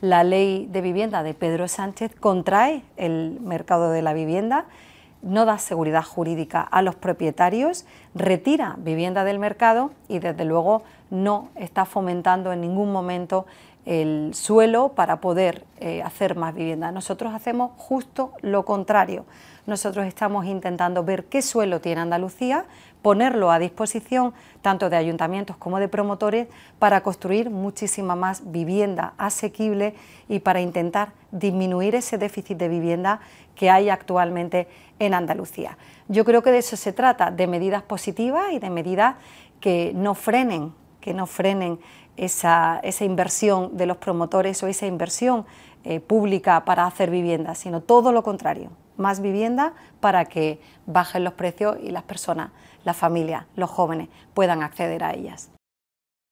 la ley de vivienda de Pedro Sánchez contrae el mercado de la vivienda, no da seguridad jurídica a los propietarios, retira vivienda del mercado y desde luego no está fomentando en ningún momento el suelo para poder eh, hacer más vivienda. Nosotros hacemos justo lo contrario. Nosotros estamos intentando ver qué suelo tiene Andalucía, ponerlo a disposición tanto de ayuntamientos como de promotores para construir muchísima más vivienda asequible y para intentar disminuir ese déficit de vivienda que hay actualmente en Andalucía. Yo creo que de eso se trata, de medidas positivas y de medida que no frenen, que frenen esa, inversión de los promotores o esa inversión eh, pública para hacer vivienda, sino todo lo contrario, más vivienda para que bajen los precios y las personas, las familias, los jóvenes puedan acceder a ellas.